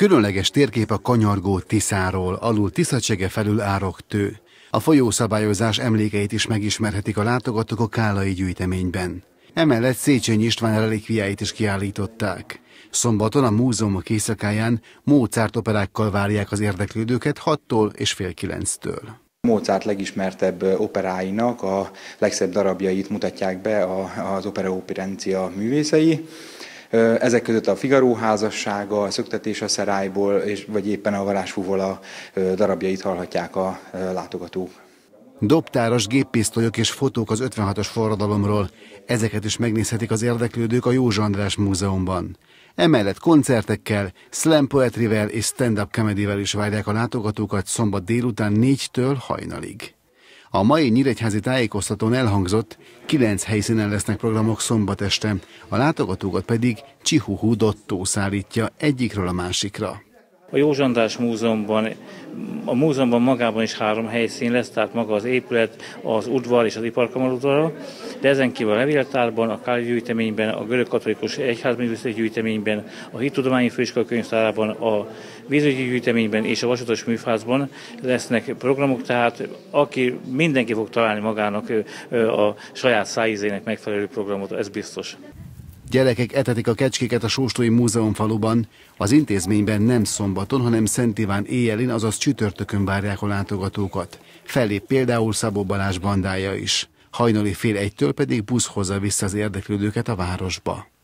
Különleges térkép a kanyargó Tiszáról, alul Tiszacsege felül Ároktő. A folyószabályozás emlékeit is megismerhetik a látogatók a Kálai gyűjteményben. Emellett Széchenyi István relikviáit is kiállították. Szombaton a a készakáján Mozart operákkal várják az érdeklődőket 6-tól és fél 9-től. Mozart legismertebb operáinak a legszebb darabjait mutatják be az opera operencia művészei. Ezek között a Figaro házassága, a Szöktetés a Szerályból, és, vagy éppen a Varázsfúvola darabjait hallhatják a látogatók. Dobtáras géppisztolyok és fotók az 56-os forradalomról. Ezeket is megnézhetik az érdeklődők a Józsa András Múzeumban. Emellett koncertekkel, slam poetrivel és stand-up comedyvel is várják a látogatókat szombat délután 4-től hajnalig. A mai nyíregyházi tájékoztatón elhangzott, kilenc helyszínen lesznek programok szombat este, a látogatókat pedig Csihuhu Dottó szállítja egyikről a másikra. A Józsandás Múzeumban, a múzeumban magában is három helyszín lesz, tehát maga az épület, az udvar és az iparkamar udvara, de ezen kívül a levéltárban, a Káli gyűjteményben, a görög katolikus egyházművészeti gyűjteményben, a Hittudományi Főiskola könyvtárában, a vízügyi gyűjteményben és a vasutas műfázban lesznek programok, tehát aki mindenki fog találni magának a saját szájízének megfelelő programot, ez biztos. Gyerekek etetik a kecskéket a Sóstói Múzeum faluban. Az intézményben nem szombaton, hanem Szent Iván éjjelin, azaz csütörtökön várják a látogatókat. Fellép például Szabó Balázs bandája is. Hajnali fél egytől pedig busz hozza vissza az érdeklődőket a városba.